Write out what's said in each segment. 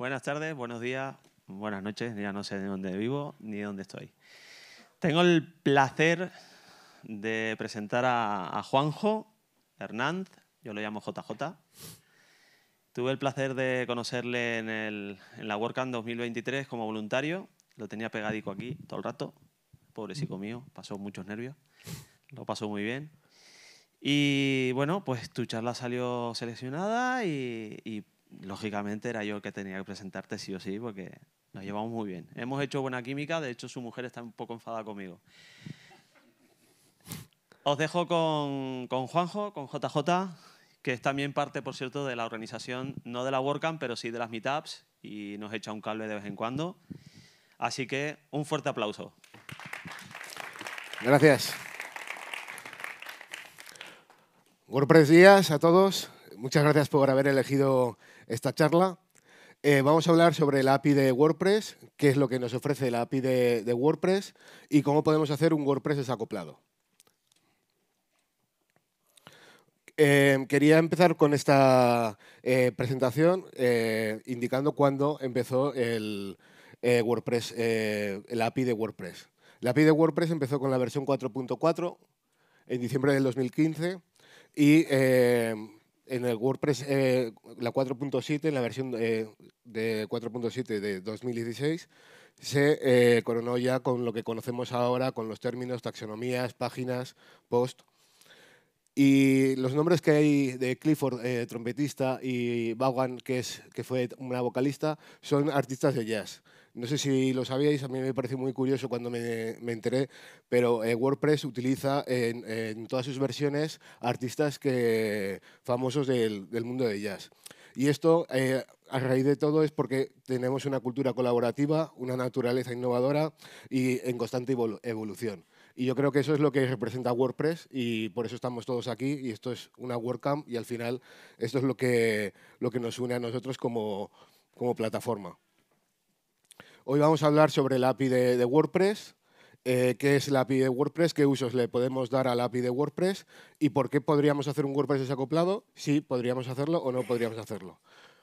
Buenas tardes, buenos días, buenas noches, ya no sé de dónde vivo ni de dónde estoy. Tengo el placer de presentar a, Juanjo Hernández, yo lo llamo JJ. Tuve el placer de conocerle en, el, la WordCamp 2023 como voluntario, lo tenía pegadico aquí todo el rato, pobrecico mío, pasó muchos nervios, lo pasó muy bien. Y bueno, pues tu charla salió seleccionada y lógicamente era yo el que tenía que presentarte sí o sí, porque nos llevamos muy bien. Hemos hecho buena química, de hecho su mujer está un poco enfadada conmigo. Os dejo con, Juanjo, con JJ, que es también parte, por cierto, de la organización, no de la WordCamp, pero sí de las meetups, y nos echa un cable de vez en cuando. Así que un fuerte aplauso. Gracias. WordPress Días a todos muchas gracias por haber elegido esta charla. Eh, vamos a hablar sobre el API de WordPress, qué es lo que nos ofrece el API de, WordPress y cómo podemos hacer un WordPress desacoplado. Eh, quería empezar con esta eh, presentación indicando cuándo empezó el WordPress, la API de WordPress. La API de WordPress empezó con la versión 4.4 en diciembre del 2015 y en el WordPress eh, la 4.7, en la versión eh, de 4.7 de 2016, se eh, coronó ya con lo que conocemos ahora, con los términos, taxonomías, páginas, post. Y los nombres que hay de Clifford, trompetista, y Vaughan, que, es, que fue una vocalista, son artistas de jazz. No sé si lo sabíais, a mí me pareció muy curioso cuando me, enteré, pero eh, WordPress utiliza en, todas sus versiones artistas famosos del, mundo del jazz. Y esto, eh, a raíz de todo, es porque tenemos una cultura colaborativa, una naturaleza innovadora y en constante evolución. Y yo creo que eso es lo que representa WordPress y por eso estamos todos aquí y esto es una WordCamp y al final esto es lo que, lo que nos une a nosotros como, como plataforma. Hoy vamos a hablar sobre el API de, WordPress, eh, qué es la API de WordPress, qué usos le podemos dar al la API de WordPress y por qué podríamos hacer un WordPress desacoplado, si podríamos hacerlo o no podríamos hacerlo.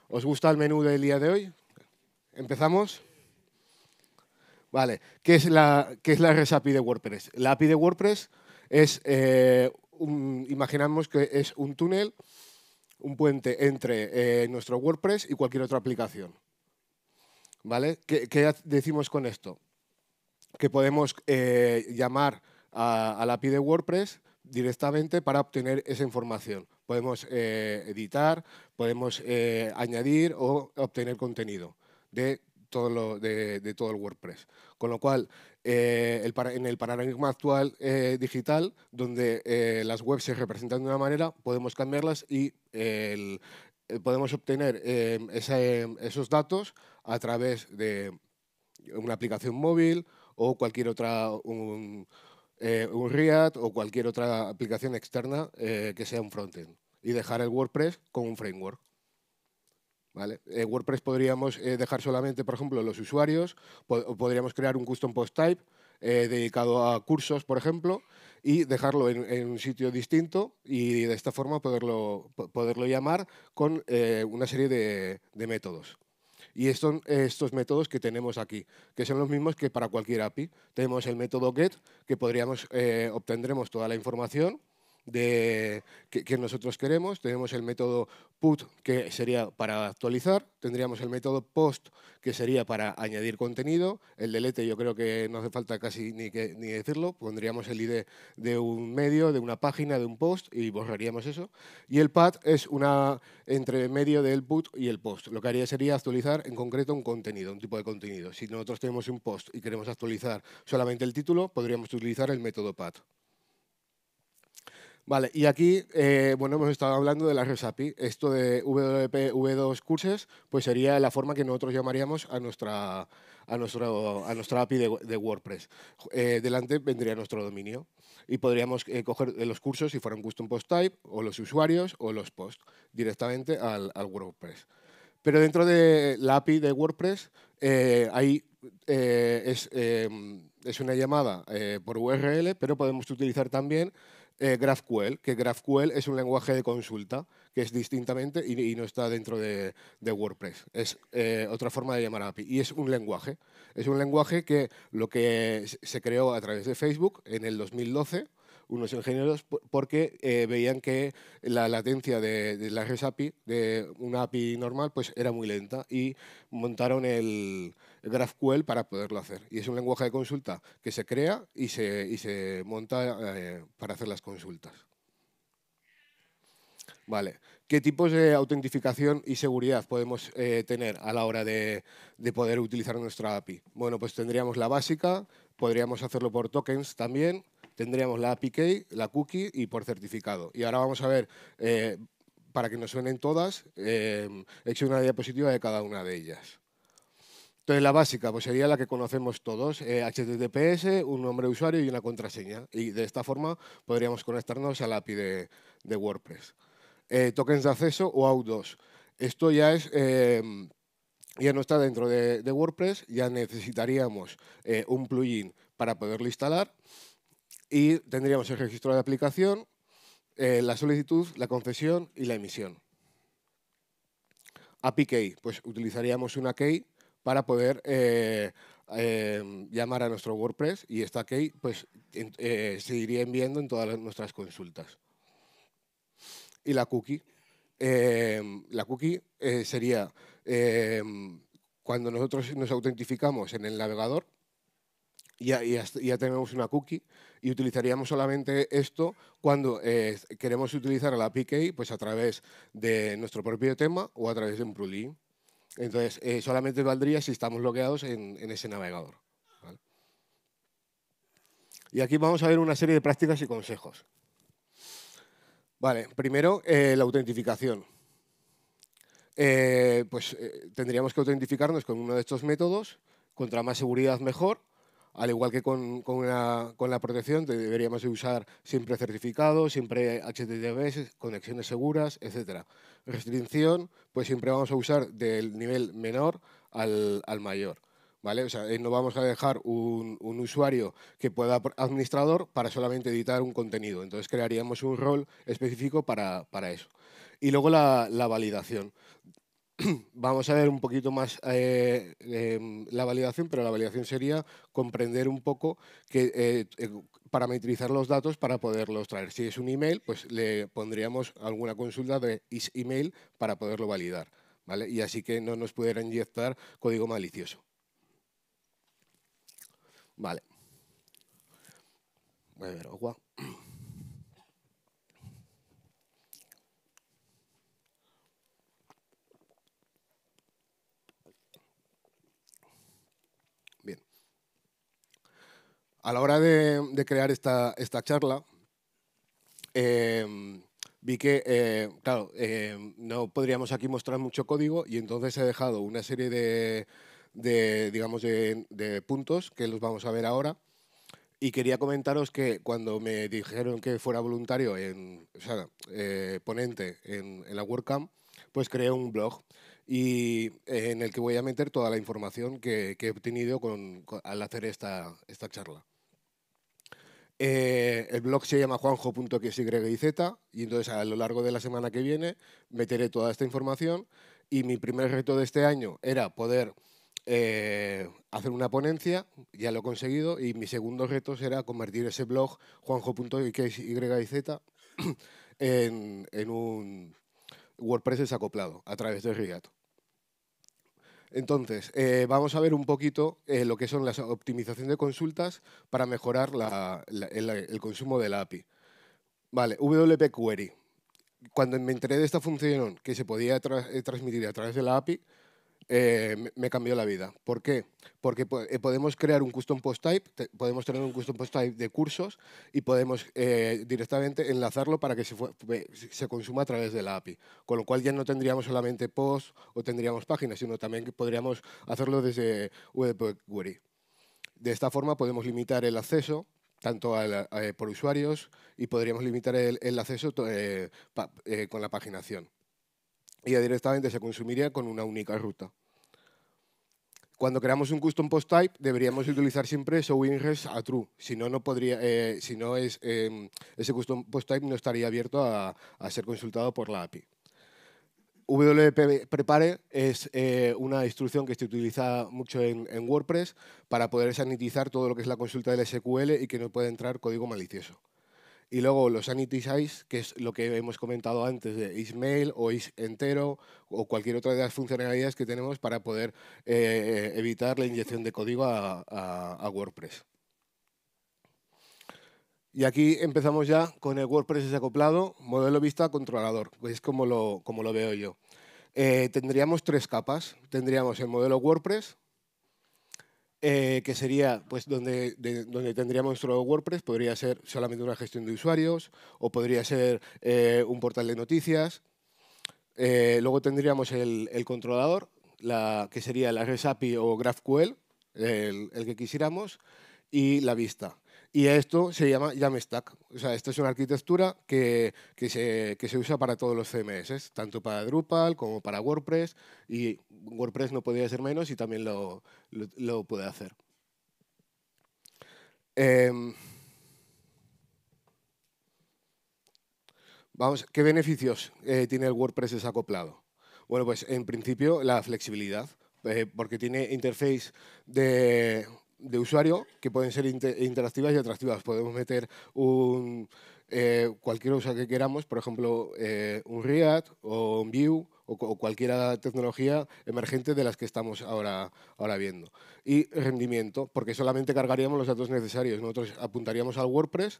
¿Os gusta el menú del día de hoy? ¿Empezamos? Vale, ¿qué es la, qué es la API de WordPress? La API de WordPress es, eh, imaginamos que es un túnel, un puente entre eh, nuestro WordPress y cualquier otra aplicación. ¿vale? ¿Qué, decimos con esto? Que podemos eh, llamar a, la API de WordPress directamente para obtener esa información. Podemos eh, editar, podemos eh, añadir o obtener contenido de todo, el WordPress. Con lo cual, en el paradigma actual digital, donde las webs se representan de una manera, podemos cambiarlas y el, eh, podemos obtener em, em, esos datos a través de una aplicación móvil o cualquier otra, un, eh, React o cualquier otra aplicación externa eh, que sea un frontend y dejar el WordPress con un framework. ¿Vale? Eh, WordPress podríamos dejar solamente, por ejemplo, los usuarios, podríamos crear un custom post type dedicado a cursos, por ejemplo, y dejarlo en, un sitio distinto y de esta forma poderlo, poderlo llamar con eh, una serie de, métodos. Y estos, métodos que tenemos aquí, que son los mismos que para cualquier API. Tenemos el método get, que podríamos, eh, obtendremos toda la información de, que, nosotros queremos. Tenemos el método put, que sería para actualizar. Tendríamos el método post, que sería para añadir contenido. El delete yo creo que no hace falta casi ni, decirlo. Pondríamos el ID de un medio, de una página, de un post y borraríamos eso. Y el pad es una entre medio del put y el post. Lo que haría sería actualizar en concreto un contenido, un tipo de contenido. Si nosotros tenemos un post y queremos actualizar solamente el título, podríamos utilizar el método pad. Vale, y aquí, eh, bueno, hemos estado hablando de la API. Esto de WP V2 Curses, pues sería la forma que nosotros llamaríamos a nuestra, a API de, WordPress. Eh, delante vendría nuestro dominio y podríamos eh, coger los cursos si fueran custom post type o los usuarios o los posts directamente al, WordPress. Pero dentro de la API de WordPress ahí es, una llamada por URL, pero podemos utilizar también eh, GraphQL, que GraphQL es un lenguaje de consulta que es distintamente y, no está dentro de, WordPress. Es eh, otra forma de llamar API y es un lenguaje. Es un lenguaje que lo que se creó a través de Facebook en el 2012 unos ingenieros porque eh, veían que la latencia de, la API, de una API normal, pues era muy lenta y montaron el, GraphQL para poderlo hacer. Y es un lenguaje de consulta que se crea y se, se monta eh, para hacer las consultas. Vale. ¿Qué tipos de autentificación y seguridad podemos eh, tener a la hora de, poder utilizar nuestra API? Bueno, pues tendríamos la básica, podríamos hacerlo por tokens también, tendríamos la API key, la cookie y por certificado. Y ahora vamos a ver, eh, para que nos suenen todas, eh, he hecho una diapositiva de cada una de ellas. Entonces, la básica pues sería la que conocemos todos, HTTPS, eh, un nombre de usuario y una contraseña. Y de esta forma podríamos conectarnos a la API de, WordPress. tokens de acceso o AUDOS. Esto ya, ya no está dentro de WordPress, ya necesitaríamos un plugin para poderlo instalar y tendríamos el registro de aplicación, eh, la solicitud, la concesión y la emisión. API key, pues utilizaríamos una key para poder eh, eh, llamar a nuestro WordPress y esta key pues, se iría enviando en todas nuestras consultas. Y la cookie. la cookie sería cuando nosotros nos autentificamos en el navegador, ya, ya, ya, tenemos una cookie y utilizaríamos solamente esto cuando eh, queremos utilizar la API pues a través de nuestro propio tema o a través de un plugin. Entonces, eh, solamente valdría si estamos bloqueados en, ese navegador. Y aquí vamos a ver una serie de prácticas y consejos. Vale, primero, eh, la autentificación. pues tendríamos que autentificarnos con uno de estos métodos. Contra más seguridad, mejor al igual que con, la protección, deberíamos usar siempre certificados, siempre HTTPS, conexiones seguras, etc. Restricción, pues siempre vamos a usar del nivel menor al, mayor. ¿Vale? O sea, eh, no vamos a dejar un, un, usuario que pueda administrador para solamente editar un contenido. Entonces crearíamos un rol específico para, eso. Y luego la, la validación. vamos a ver un poquito más eh, em, la validación, pero la validación sería comprender un poco que eh, eh, parametrizar los datos para poderlos traer. Si es un email, pues le pondríamos alguna consulta de is email para poderlo validar, ¿vale? Y así que no nos pudiera inyectar código malicioso. Vale. Voy a ver agua. A la hora de, crear esta, charla, em, vi que, eh, claro, em, no podríamos aquí mostrar mucho código y entonces he dejado una serie de, puntos que los vamos a ver ahora. Y quería comentaros que cuando me dijeron que fuera voluntario, en, eh, ponente en, la WordCamp, pues creé un blog y eh, en el que voy a meter toda la información que, he obtenido al hacer esta charla. Eh, el blog se llama juanjo.xyz y entonces a lo largo de la semana que viene meteré toda esta información y mi primer reto de este año era poder eh, hacer una ponencia, ya lo he conseguido, y mi segundo reto será convertir ese blog juanjo.xyz en, en un WordPress desacoplado a través de React. Entonces, eh, vamos a ver un poquito eh, lo que son las optimización de consultas para mejorar el, consumo de la API. Vale, WP Query. Cuando me enteré de esta función que se podía eh, transmitir a través de la API, eh, me cambió la vida. ¿Por qué? Porque eh, podemos crear un custom post type, podemos tener un custom post type de cursos y podemos eh, directamente enlazarlo para que se, consuma a través de la API. Con lo cual ya no tendríamos solamente post o tendríamos páginas, sino también podríamos hacerlo desde web query. De esta forma podemos limitar el acceso tanto por usuarios y podríamos limitar el, acceso con la paginación ya directamente se consumiría con una única ruta. Cuando creamos un custom post type, deberíamos utilizar siempre show ingress a true. Si no, no podría, eh, si no em, ese custom post type no estaría abierto a, ser consultado por la API. WP Prepare es eh, una instrucción que se utiliza mucho en, en WordPress para poder sanitizar todo lo que es la consulta del SQL y que no pueda entrar código malicioso. Y luego los sanitize, que es lo que hemos comentado antes de Ismail o IsEntero entero o cualquier otra de las funcionalidades que tenemos para poder eh, evitar la inyección de código a, WordPress. Y aquí empezamos ya con el WordPress desacoplado, modelo vista controlador, que es como lo, como lo veo yo. Eh, tendríamos tres capas. Tendríamos el modelo WordPress, eh, que sería pues, donde, donde tendríamos nuestro WordPress, podría ser solamente una gestión de usuarios o podría ser eh, un portal de noticias. Eh, luego tendríamos el, controlador, que sería la REST API o GraphQL, el, que quisiéramos, y la vista. Y esto se llama Jamstack. O sea, esta es una arquitectura que, se, usa para todos los CMS, tanto para Drupal como para WordPress. Y WordPress no podría ser menos y también lo, puede hacer. Em, vamos, ¿qué beneficios eh, tiene el WordPress desacoplado? Bueno, pues en principio la flexibilidad, eh, porque tiene interface de de usuario que pueden ser interactivas y atractivas. Podemos meter eh, cualquier cosa que queramos, por ejemplo, eh, un React o un Vue o, cualquier tecnología emergente de las que estamos ahora, ahora viendo. Y rendimiento, porque solamente cargaríamos los datos necesarios. Nosotros apuntaríamos al WordPress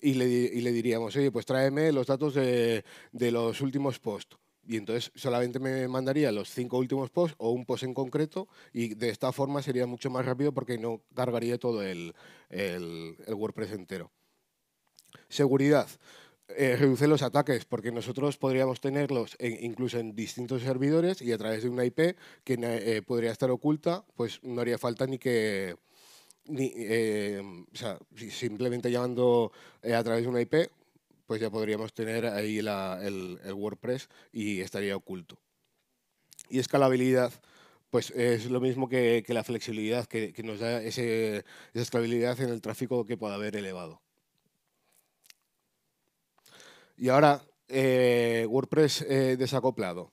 y le, diríamos, oye, pues tráeme los datos de, de los últimos posts y entonces solamente me mandaría los cinco últimos posts o un post en concreto y de esta forma sería mucho más rápido porque no cargaría todo el, el, WordPress entero. Seguridad. Eh, reduce los ataques, porque nosotros podríamos tenerlos incluso en distintos servidores y a través de una IP que eh, podría estar oculta, pues no haría falta ni que... Ni, eh, o sea, simplemente llamando a través de una IP pues ya podríamos tener ahí el, WordPress y estaría oculto. Y escalabilidad, pues es lo mismo que, la flexibilidad, que, nos da esa escalabilidad en el tráfico que pueda haber elevado. Y ahora, eh, WordPress eh, desacoplado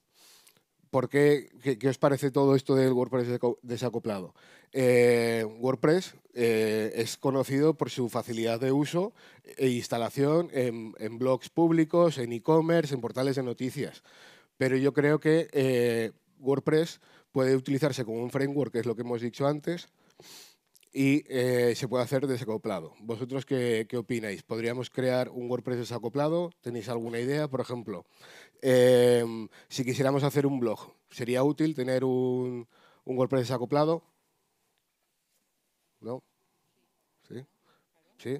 qué, os parece todo esto del WordPress desacoplado? Eh, WordPress eh, es conocido por su facilidad de uso e instalación en, blogs públicos, en e-commerce, en portales de noticias. Pero yo creo que eh, WordPress puede utilizarse como un framework, que es lo que hemos dicho antes, y eh, se puede hacer desacoplado. ¿Vosotros qué, opináis? ¿Podríamos crear un WordPress desacoplado? ¿Tenéis alguna idea? Por ejemplo, em, si quisiéramos hacer un blog, ¿sería útil tener un, un WordPress desacoplado? ¿No? ¿Sí? ¿Sí?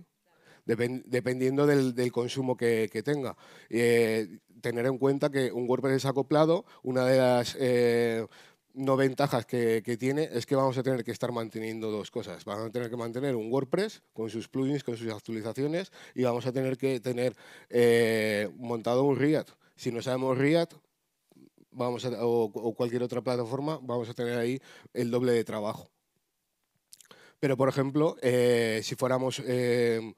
dependiendo del, consumo que, tenga. Eh, tener en cuenta que un WordPress desacoplado, una de las eh, no ventajas que, tiene es que vamos a tener que estar manteniendo dos cosas. Vamos a tener que mantener un WordPress con sus plugins, con sus actualizaciones y vamos a tener que tener eh, montado un React. Si no sabemos React vamos o, cualquier otra plataforma, vamos a tener ahí el doble de trabajo. Pero, por ejemplo, eh, si fuéramos, eh,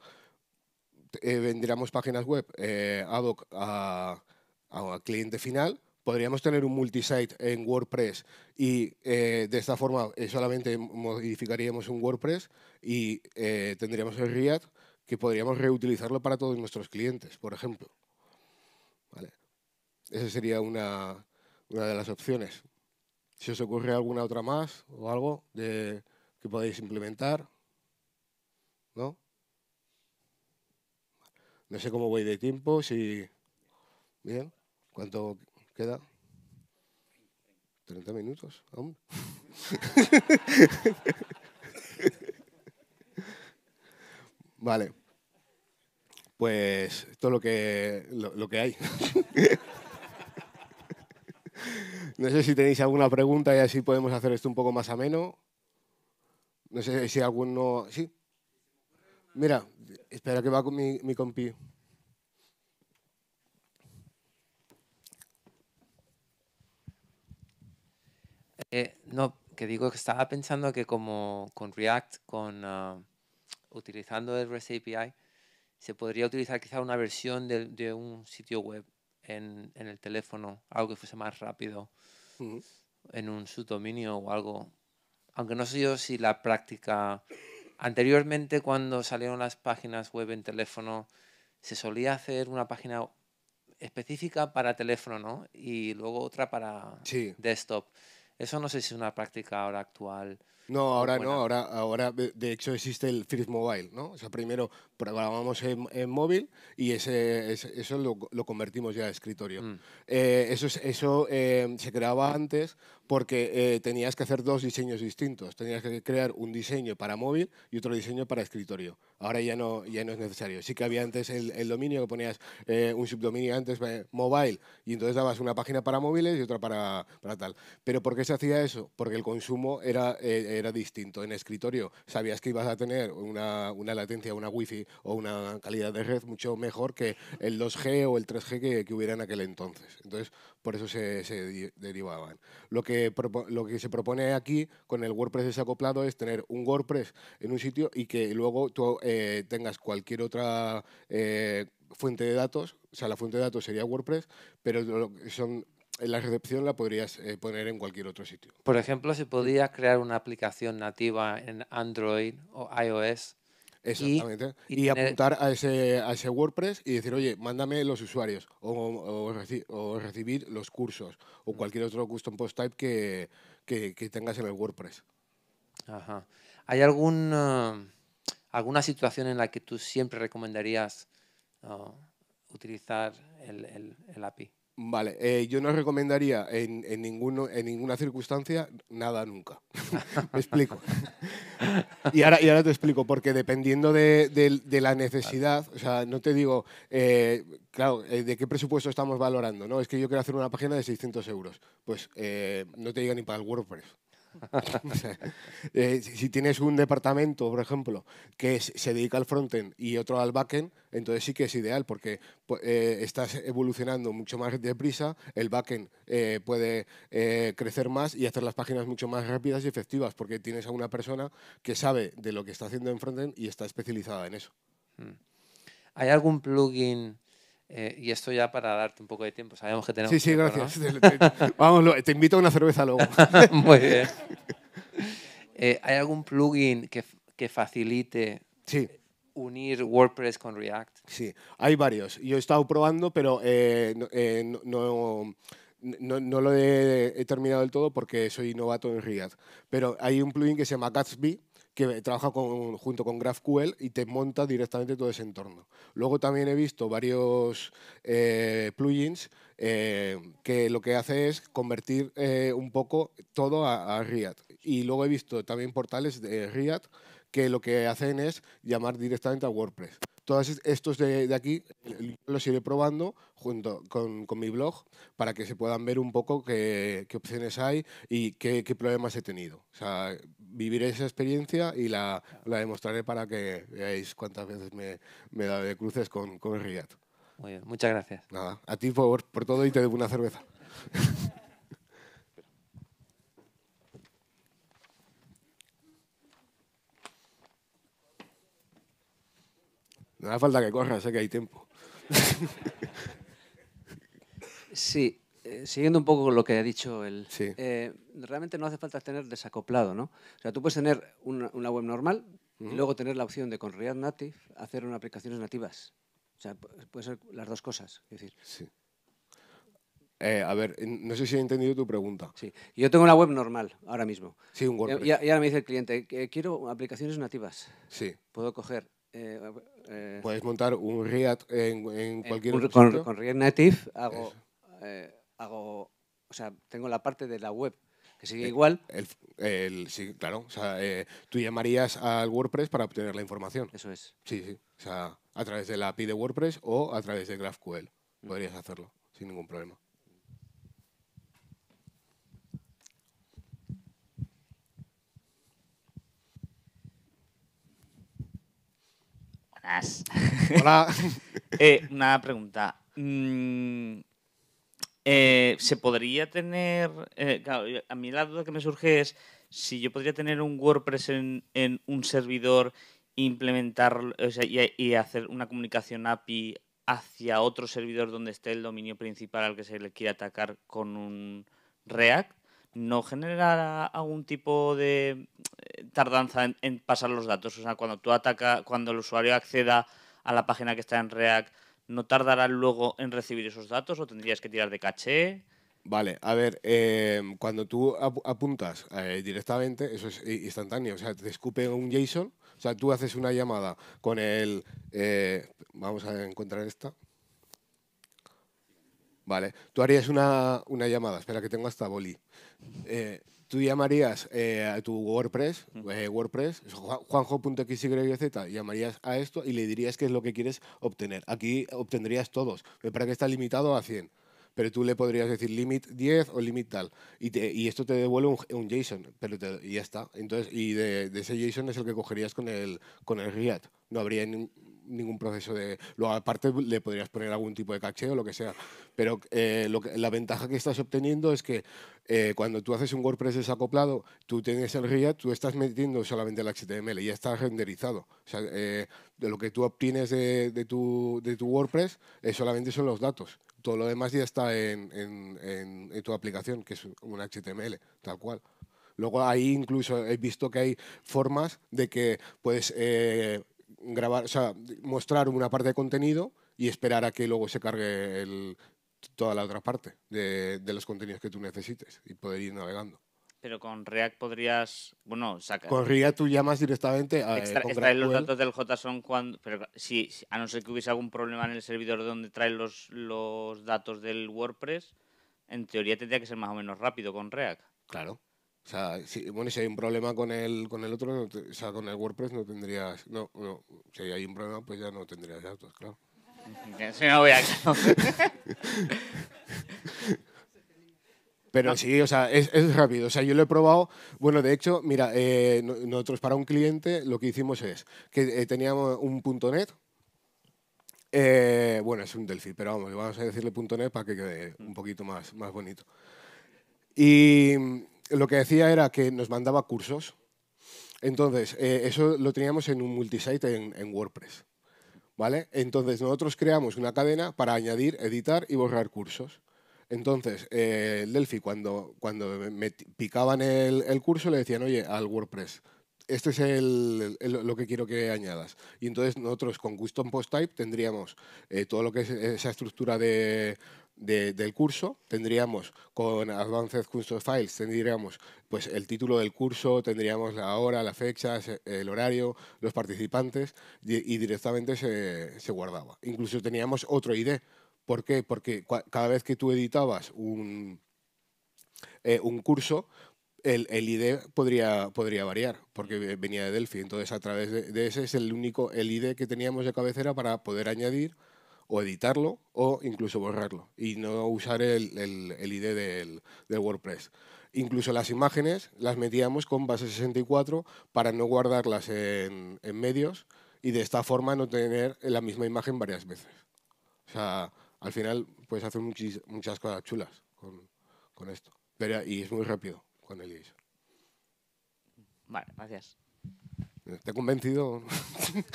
vendiéramos páginas web ad hoc a, a, cliente final, podríamos tener un multisite en WordPress y eh, de esta forma eh, solamente modificaríamos un WordPress y eh, tendríamos el React que podríamos reutilizarlo para todos nuestros clientes, por ejemplo. Esa sería una, de las opciones. Si os ocurre alguna otra más o algo que podáis implementar, ¿no? sé cómo voy de tiempo, si... Bien, ¿cuánto ¿Queda? 30 minutos aún. vale. Pues esto es lo que, lo, que hay. no sé si tenéis alguna pregunta y así podemos hacer esto un poco más ameno. No sé si alguno... Sí. Mira, espera que va con mi, mi compi. Eh, no, que digo que estaba pensando que como con React, con ah, utilizando el REST API, se podría utilizar quizá una versión de, un sitio web en, el teléfono, algo que fuese más rápido, en un subdominio o algo. Aunque no sé yo si la práctica... Anteriormente, cuando salieron las páginas web en teléfono, se solía hacer una página específica para teléfono, Y luego otra para desktop. Eso no sé si es una práctica ahora actual. No, ahora no, ahora, ahora de hecho existe el free Mobile, ¿no? O sea, primero programamos en, móvil y ese, eso lo, convertimos ya a escritorio. Mm. Eh, eso eso eh, se creaba antes porque eh, tenías que hacer dos diseños distintos. Tenías que crear un diseño para móvil y otro diseño para escritorio. Ahora ya no, ya no es necesario. Sí que había antes el, dominio que ponías eh, un subdominio antes eh, mobile y entonces dabas una página para móviles y otra para, tal. Pero ¿por qué se hacía eso? Porque el consumo era, era distinto. En escritorio sabías que ibas a tener una, latencia, una wifi o una calidad de red mucho mejor que el 2G o el 3G que, que hubiera en aquel entonces. Entonces, por eso se, derivaban. Lo que, se propone aquí con el WordPress desacoplado es tener un WordPress en un sitio y que luego tú eh, tengas cualquier otra eh, fuente de datos, o sea, la fuente de datos sería WordPress, pero son eh, la recepción la podrías poner en cualquier otro sitio. Por ejemplo, si mm. podías crear una aplicación nativa en Android o iOS Exactamente. Y, apuntar a ese, a ese WordPress y decir, oye, mándame los usuarios o, recibir los cursos o mm. cualquier otro custom post type que, tengas en el WordPress. Ajá. ¿Hay algún, ah, alguna situación en la que tú siempre recomendarías ah, utilizar el API? Vale, eh, yo no recomendaría en, ninguno, en ninguna circunstancia nada nunca. Me explico. y, ahora, ahora te explico, porque dependiendo de, la necesidad, o sea, no te digo, eh, claro, eh, de qué presupuesto estamos valorando, ¿no? Es que yo quiero hacer una página de 600 euros. Pues no te diga ni para el WordPress. Eh, si tienes un departamento, por ejemplo, que se dedica al frontend y otro al backend, entonces sí que es ideal porque pues, eh, estás evolucionando mucho más deprisa, el backend eh, puede crecer más y hacer las páginas mucho más rápidas y efectivas porque tienes a una persona que sabe de lo que está haciendo en frontend y está especializada en eso. Hmm. ¿Hay algún plugin eh, y esto ya para darte un poco de tiempo. Sabemos que tenemos. Sí, sí, gracias. Vamos, te invito a una cerveza luego. Muy bien. Eh, ¿Hay algún plugin que, facilite unir WordPress con React? Sí, hay varios. Yo he estado probando, pero eh, no, lo he, terminado del todo porque soy novato en React. Pero hay un plugin que se llama Gatsby, que trabaja junto con GraphQL y te monta directamente todo ese entorno. Luego también he visto varios eh, plugins eh, que lo que hace es convertir eh, un poco todo a, a, React. Y luego he visto también portales de React que lo que hacen es llamar directamente a WordPress todos estos de, aquí los iré probando junto con, con, mi blog para que se puedan ver un poco qué, qué opciones hay y qué, problemas he tenido. O sea, viviré esa experiencia y la, la demostraré para que veáis cuántas veces me, me he dado de cruces con, con el Muy bien, muchas gracias. Nada, a ti por, por todo y te debo una cerveza. No hace falta que corra, sé que hay tiempo. sí, eh, siguiendo un poco lo que ha dicho él, eh, realmente no hace falta tener desacoplado, ¿no? O sea, tú puedes tener una, web normal y luego tener la opción de con React Native hacer unas aplicaciones nativas. O sea, puede ser las dos cosas. Sí. Eh, a ver, no sé si he entendido tu pregunta. Sí, yo tengo una web normal ahora mismo. Sí, un WordPress. Y, y ahora me dice el cliente, quiero aplicaciones nativas. Sí. Puedo coger eh, Puedes montar un React en, cualquier con, con, React Native eh, hago, o sea, tengo la parte de la web que sigue eh, igual. El, sí, claro. O sea, tú llamarías al WordPress para obtener la información. Eso es. Sí, sí. O sea, a través de la API de WordPress o a través de GraphQL. Mm. Podrías hacerlo sin ningún problema. Hola. Eh, una pregunta. Mm, eh, ¿Se podría tener... Eh, a mí la duda que me surge es si yo podría tener un WordPress en, un servidor implementar y, y, hacer una comunicación API hacia otro servidor donde esté el dominio principal al que se le quiere atacar con un React? no generará algún tipo de eh, tardanza en, pasar los datos. O sea, cuando tú ataca, cuando el usuario acceda a la página que está en React, ¿no tardará luego en recibir esos datos o tendrías que tirar de caché? Vale, a ver, em, cuando tú apuntas eh, directamente, eso es instantáneo, o sea, te escupe un JSON, o sea, tú haces una llamada con el, eh, vamos a encontrar esta, Vale, tú harías una, una llamada, espera que tengo hasta boli. Eh, tú llamarías eh, a tu WordPress, eh, WordPress juanjo.xyz, llamarías a esto y le dirías qué es lo que quieres obtener. Aquí obtendrías todos, para que está limitado a 100 pero tú le podrías decir limit 10 o limit tal, y, esto te devuelve un, un JSON, pero y ya está. Entonces, y de, ese JSON es el que cogerías con el, con el React. No habría, ningún proceso de... lo aparte, le podrías poner algún tipo de cacheo, o lo que sea. Pero eh, la ventaja que estás obteniendo es que eh, cuando tú haces un WordPress desacoplado, tú tienes el React, tú estás metiendo solamente el HTML y ya está renderizado. O sea, eh, de lo que tú obtienes de, tu, de tu WordPress solamente son los datos. Todo lo demás ya está en, tu aplicación, que es un HTML, tal cual. Luego ahí incluso he visto que hay formas de que puedes grabar, o sea, mostrar una parte de contenido y esperar a que luego se cargue toda la otra parte de, los contenidos que tú necesites y poder ir navegando. Pero con React podrías, bueno, sacar. Con React tú llamas directamente a. Eh, extraer los datos del JSON cuando. Pero si, a no ser que hubiese algún problema en el servidor donde traen los, los datos del WordPress, en teoría tendría que ser más o menos rápido con React. Claro. O sea, si, bueno, si hay un problema con el, con el otro, o sea, con el WordPress no tendrías... No, no, si hay un problema, pues ya no tendrías datos, claro. no voy a... Pero sí, o sea, es, rápido. O sea, yo lo he probado. Bueno, de hecho, mira, eh, nosotros para un cliente lo que hicimos es que eh, teníamos un punto .NET. Eh, bueno, es un Delphi, pero vamos, vamos a decirle punto .NET para que quede un poquito más, más bonito. Y lo que decía era que nos mandaba cursos. Entonces, eh, eso lo teníamos en un multisite en, WordPress. ¿Vale? Entonces, nosotros creamos una cadena para añadir, editar y borrar cursos. Entonces, eh, Delphi, cuando, cuando me picaban el, el, curso, le decían, oye, al WordPress, este es lo que quiero que añadas. Y entonces nosotros con Custom Post Type tendríamos eh, todo lo que es esa estructura de del curso, tendríamos con Advanced Custom Files, tendríamos pues, el título del curso, tendríamos la hora, la fecha, el horario, los participantes y, directamente se, guardaba. Incluso teníamos otro ID. ¿Por qué? Porque cada vez que tú editabas un, eh, un curso, el, el, ID podría, podría variar, porque venía de Delphi. Entonces, a través de, ese es el único el ID que teníamos de cabecera para poder añadir o editarlo o incluso borrarlo y no usar el, ID del, WordPress. Incluso las imágenes las metíamos con base 64 para no guardarlas en, medios y de esta forma no tener la misma imagen varias veces. O sea, al final puedes hacer muchas cosas chulas con, esto. Pero, y es muy rápido con el ID. Vale, gracias. ¿Te he convencido?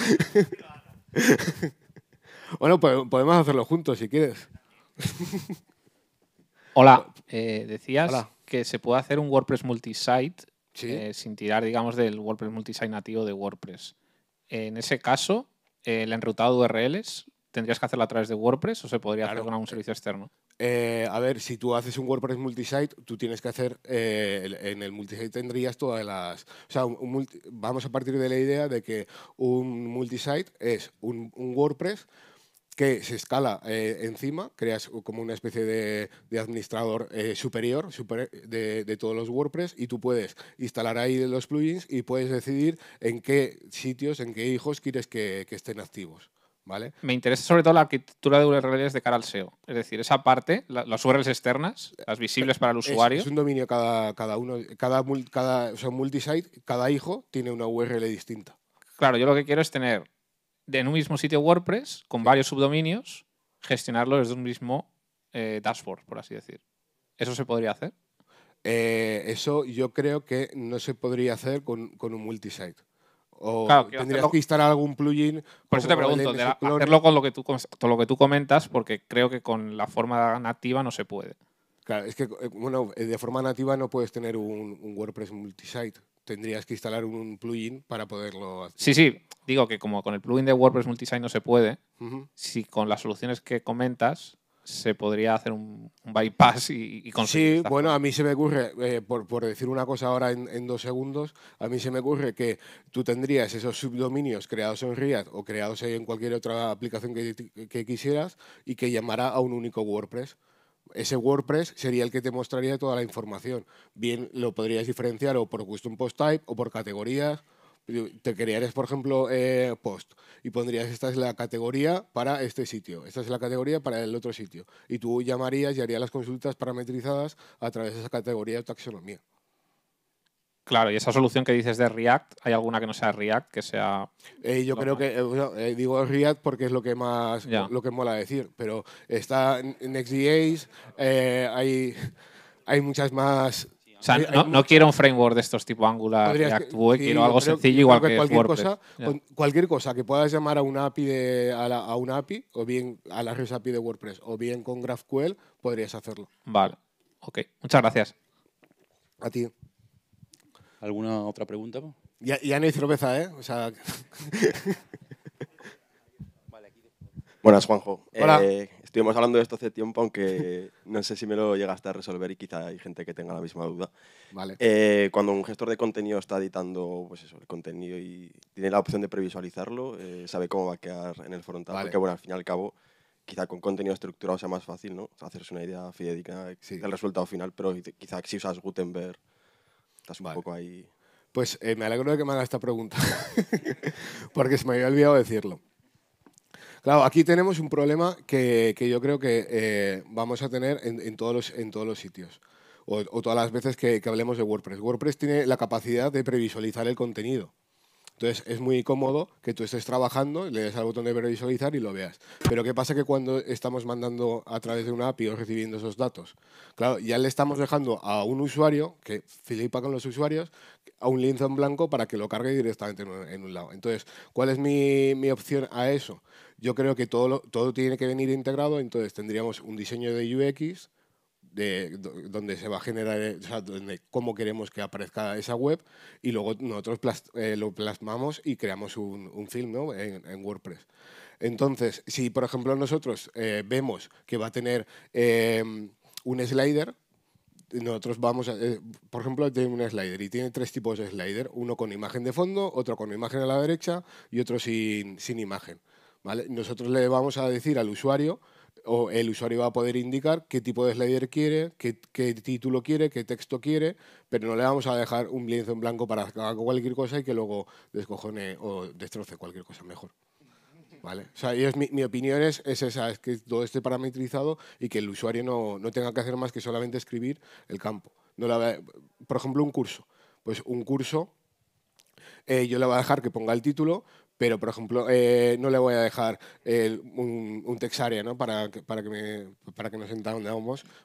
Bueno, podemos hacerlo juntos si quieres. Hola, eh, decías que se puede hacer un WordPress multisite eh, sin tirar, digamos, del WordPress multisite nativo de WordPress. En ese caso, el enrutado de URLs tendrías que hacerlo a través de WordPress o se podría hacer con algún servicio externo. Eh, a ver, si tú haces un WordPress multisite, tú tienes que hacer, en el multisite tendrías todas las... O sea, vamos a partir de la idea de que un multisite es un WordPress que se escala eh, encima, creas como una especie de, administrador eh, superior, de, todos los WordPress y tú puedes instalar ahí los plugins y puedes decidir en qué sitios, en qué hijos quieres que, estén activos. ¿Vale? Me interesa sobre todo la arquitectura de URLs de cara al SEO. Es decir, esa parte, las URLs externas, las eh, visibles para el usuario. Es, un dominio cada, cada uno, cada, cada multisite, cada hijo tiene una URL distinta. Claro, yo lo que quiero es tener de un mismo sitio WordPress, con varios subdominios, gestionarlo desde un mismo eh, dashboard, por así decir. ¿Eso se podría hacer? Eh, eso yo creo que no se podría hacer con, un multisite. O tendrías que instalar algún plugin. Por eso te pregunto, hacerlo con lo, que tú, lo que tú comentas, porque creo que con la forma nativa no se puede. Claro, es que eh, bueno, de forma nativa no puedes tener un WordPress multisite tendrías que instalar un plugin para poderlo hacer. Sí, sí. Digo que como con el plugin de WordPress Multisite no se puede, si con las soluciones que comentas se podría hacer un, bypass y, y Sí, bueno, a mí se me ocurre, eh, por, decir una cosa ahora en, dos segundos, a mí se me ocurre que tú tendrías esos subdominios creados en React o creados en cualquier otra aplicación que, que quisieras y que llamará a un único WordPress ese WordPress sería el que te mostraría toda la información. Bien, lo podrías diferenciar o por custom post type o por categorías. Te crearías, por ejemplo, eh, post y pondrías esta es la categoría para este sitio, esta es la categoría para el otro sitio. Y tú llamarías y harías las consultas parametrizadas a través de esa categoría de taxonomía. Claro, y esa solución que dices de React, ¿hay alguna que no sea React, que sea...? Eh, yo creo que, eh, eh, digo React porque es lo que más, lo que mola decir, pero está Next.js, eh, hay, hay muchas más... no, quiero un framework de estos tipo Angular, React Vue, quiero algo sencillo igual que, cualquier Cosa, Cualquier cosa que puedas llamar a un API, a, API o bien a la red API de WordPress o bien con GraphQL, podrías hacerlo. Vale, ok. Muchas gracias. A ti. ¿Alguna otra pregunta? Ya, ya no hay cerveza, ¿eh? O sea... Buenas, Juanjo. Eh, eh, estuvimos hablando de esto hace tiempo, aunque no sé si me lo llegaste a resolver y quizá hay gente que tenga la misma duda. Vale. Eh, cuando un gestor de contenido está editando pues eso, el contenido y tiene la opción de previsualizarlo, sabe cómo va a quedar en el frontal, porque bueno, al fin y al cabo, quizá con contenido estructurado sea más fácil, ¿no? Hacerse una idea fidedigna del resultado final, pero quizá si usas Gutenberg Estás un poco ahí. Pues eh, me alegro de que me haga esta pregunta, porque se me había olvidado decirlo. Claro, aquí tenemos un problema que, yo creo que eh, vamos a tener en, todos los, en todos los sitios. O, todas las veces que hablemos de WordPress. WordPress tiene la capacidad de previsualizar el contenido. Entonces es muy cómodo que tú estés trabajando, le des al botón de visualizar y lo veas. Pero ¿qué pasa que cuando estamos mandando a través de una API o recibiendo esos datos? Claro, ya le estamos dejando a un usuario, que flipa con los usuarios, a un lienzo en blanco para que lo cargue directamente en un, lado. Entonces, ¿cuál es mi, mi opción a eso? Yo creo que todo, todo tiene que venir integrado, entonces tendríamos un diseño de UX, de donde se va a generar, eh, o sea, cómo queremos que aparezca esa web y luego nosotros eh, lo plasmamos y creamos un, film en, WordPress. Entonces, si por ejemplo nosotros eh, vemos que va a tener em, un slider, nosotros vamos a, por ejemplo, tiene un slider y tiene tres tipos de slider, uno con imagen de fondo, otro con imagen a la derecha y otro sin, imagen. ¿vale? Nosotros le vamos a decir al usuario o el usuario va a poder indicar qué tipo de slider quiere, qué, título quiere, qué texto quiere, pero no le vamos a dejar un lienzo en blanco para que haga cualquier cosa y que luego descojone o destroce cualquier cosa mejor. ¿Vale? O sea, mi, opinión es, esa, es que todo esté parametrizado y que el usuario no, tenga que hacer más que solamente escribir el campo. por ejemplo, un curso. Pues un curso eh, yo le voy a dejar que ponga el título, pero, por ejemplo, eh, no le voy a dejar eh, un, textarea para, que me, para que nos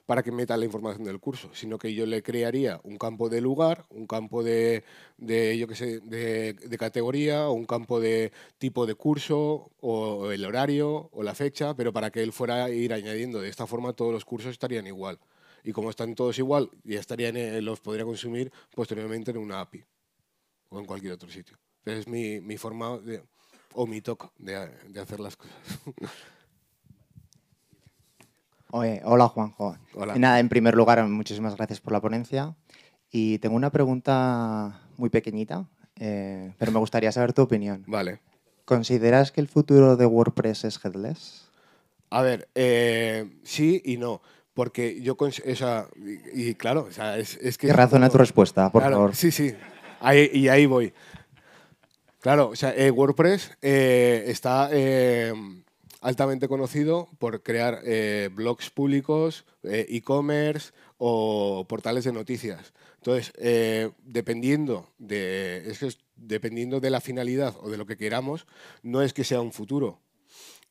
para que meta la información del curso, sino que yo le crearía un campo de lugar, un campo de, de yo sé, de, categoría, o un campo de tipo de curso, o el horario, o la fecha, pero para que él fuera a ir añadiendo. De esta forma todos los cursos estarían igual. Y como están todos igual, ya estarían, eh, los podría consumir posteriormente en una API o en cualquier otro sitio. Es mi, forma de, o mi toque de, hacer las cosas. Oye, hola Juanjo. Hola. Nada, en primer lugar, muchísimas gracias por la ponencia. Y tengo una pregunta muy pequeñita, eh, pero me gustaría saber tu opinión. Vale. ¿Consideras que el futuro de WordPress es headless? A ver, eh, sí y no. Porque yo, o y, claro, es, es que... Razona tu respuesta, por favor. Sí, sí, y ahí voy. Claro, o sea, eh, WordPress eh, está eh, altamente conocido por crear blogs públicos, e-commerce o portales de noticias. Entonces, dependiendo, de, dependiendo de la finalidad o de lo que queramos, no es que sea un futuro,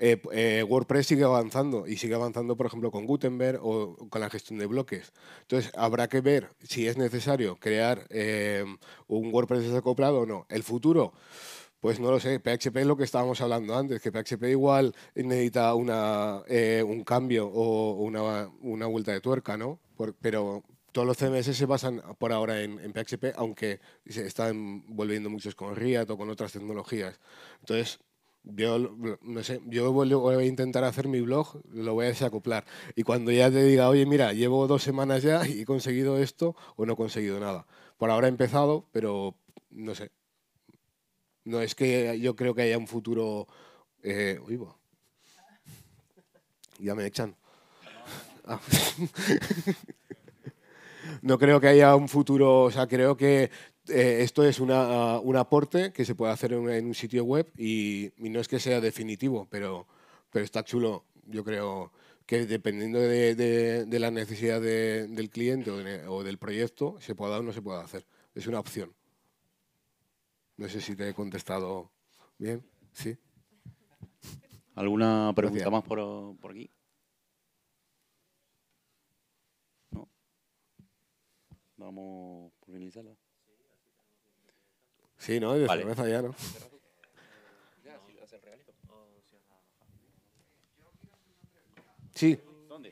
eh, eh, WordPress sigue avanzando y sigue avanzando, por ejemplo, con Gutenberg o con la gestión de bloques. Entonces, habrá que ver si es necesario crear eh, un WordPress desacoplado o no. El futuro, pues no lo sé. PHP es lo que estábamos hablando antes, que PHP igual necesita una, un cambio o una, una, vuelta de tuerca, ¿no? pero todos los CMS se basan por ahora en, en, PHP, aunque se están volviendo muchos con React o con otras tecnologías. Entonces, yo, no sé, yo voy a intentar hacer mi blog, lo voy a desacoplar. Y cuando ya te diga, oye, mira, llevo dos semanas ya y he conseguido esto o no he conseguido nada. Por ahora he empezado, pero no sé. No es que yo creo que haya un futuro... Eh, uy, Ya me echan. Ah. no creo que haya un futuro, o sea, creo que eh, esto es ah, un aporte que se puede hacer en, un sitio web y, no es que sea definitivo, pero, pero está chulo, yo creo que dependiendo de, la necesidad del cliente o, del proyecto, se pueda o no se pueda hacer. Es una opción. No sé si te he contestado bien. ¿Sí? ¿Alguna pregunta más por, aquí? No. Vamos por finalizarla. Sí, ¿no? De vale. ya, ¿no? Sí. ¿Dónde?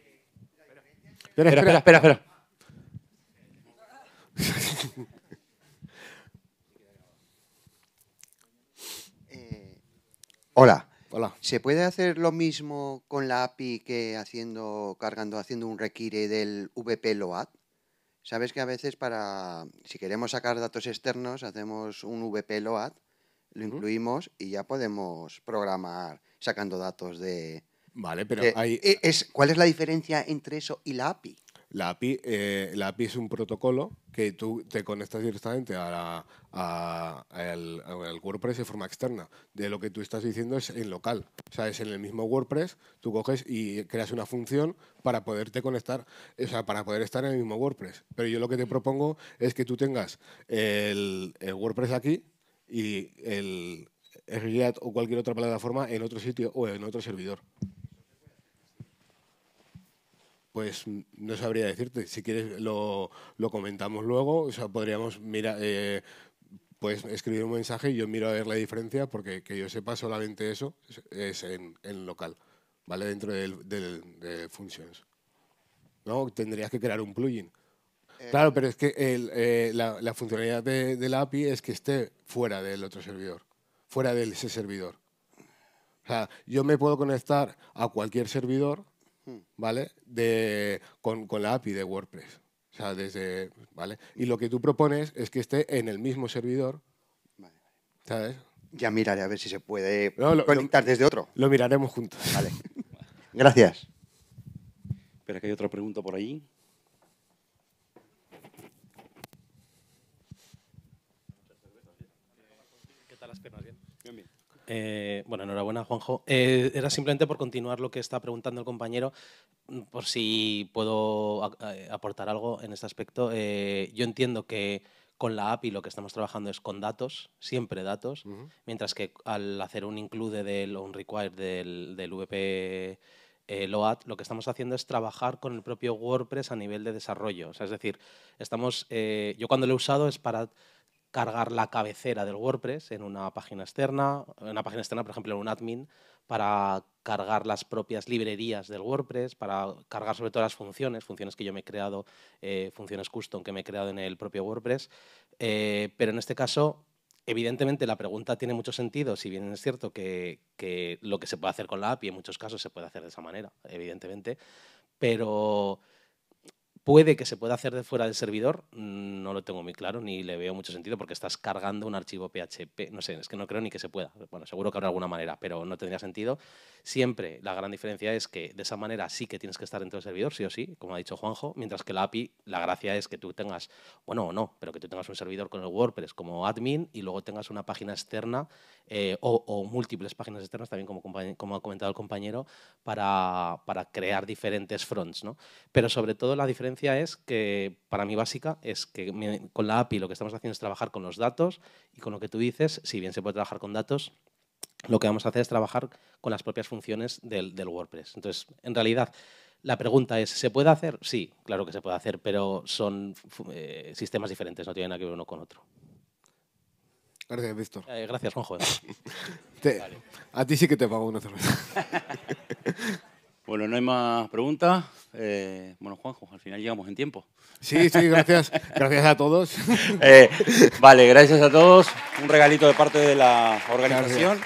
Espera, espera, espera. espera. Eh, hola. Hola. ¿Se puede hacer lo mismo con la API que haciendo, cargando, haciendo un require del VP Load? Sabes que a veces para, si queremos sacar datos externos, hacemos un VP lo incluimos y ya podemos programar sacando datos de... Vale, pero e, ¿Cuál es la diferencia entre eso y la API? La API, eh, es un protocolo que tú te conectas directamente al WordPress de forma externa. De lo que tú estás diciendo es en local. O sea, es en el mismo WordPress, tú coges y creas una función para poderte conectar, o sea, para poder estar en el mismo WordPress. Pero yo lo que te propongo es que tú tengas el, WordPress aquí y el, el React o cualquier otra plataforma en otro sitio o en otro servidor. Pues no sabría decirte. Si quieres, lo, comentamos luego. O sea, podríamos mirar, eh, pues escribir un mensaje y yo miro a ver la diferencia, porque que yo sepa solamente eso es en, local, ¿vale? Dentro del, de Functions. ¿No? Tendrías que crear un plugin. Eh, claro, pero es que eh, la, funcionalidad de, la API es que esté fuera del otro servidor, fuera de ese servidor. O sea, yo me puedo conectar a cualquier servidor ¿vale? De, con, con la API de WordPress. O sea, desde, ¿vale? Y lo que tú propones es que esté en el mismo servidor, ¿sabes? Ya miraré a ver si se puede conectar desde otro. Lo miraremos juntos. Vale. Gracias. Espera, que hay otra pregunta por ahí. Eh, bueno, enhorabuena, Juanjo. Eh, era simplemente por continuar lo que está preguntando el compañero, mm, por si puedo aportar algo en este aspecto. Eh, yo entiendo que con la API lo que estamos trabajando es con datos, siempre datos, mientras que al hacer un include o un require del, del VP LOAD, lo que estamos haciendo es trabajar con el propio WordPress a nivel de desarrollo. O sea, es decir, estamos, yo cuando lo he usado es para cargar la cabecera del WordPress en una página externa, una página externa, por ejemplo, en un admin, para cargar las propias librerías del WordPress, para cargar sobre todo las funciones, funciones que yo me he creado, eh, funciones custom que me he creado en el propio WordPress. Eh, pero en este caso, evidentemente la pregunta tiene mucho sentido, si bien es cierto que, que lo que se puede hacer con la API en muchos casos se puede hacer de esa manera, evidentemente, pero Puede que se pueda hacer de fuera del servidor, mm, no lo tengo muy claro, ni le veo mucho sentido porque estás cargando un archivo PHP, no sé, es que no creo ni que se pueda. Bueno, seguro que habrá alguna manera, pero no tendría sentido. Siempre la gran diferencia es que de esa manera sí que tienes que estar dentro del servidor, sí o sí, como ha dicho Juanjo, mientras que la API, la gracia es que tú tengas, bueno o no, pero que tú tengas un servidor con el WordPress como admin y luego tengas una página externa eh, o, múltiples páginas externas, también como, como ha comentado el compañero, para, para crear diferentes fronts, ¿no? Pero sobre todo la diferencia es que, para mí básica, es que con la API lo que estamos haciendo es trabajar con los datos y con lo que tú dices, si bien se puede trabajar con datos, lo que vamos a hacer es trabajar con las propias funciones del, WordPress. Entonces, en realidad, la pregunta es, ¿se puede hacer? Sí, claro que se puede hacer, pero son eh, sistemas diferentes, no tienen nada que ver uno con otro. Gracias, Víctor. Eh, gracias, Juanjo. A ti sí que te pago una cerveza. Bueno, no hay más preguntas. Eh, bueno, Juanjo, al final llegamos en tiempo. Sí, sí, gracias. gracias a todos. Eh, vale, gracias a todos. Un regalito de parte de la organización.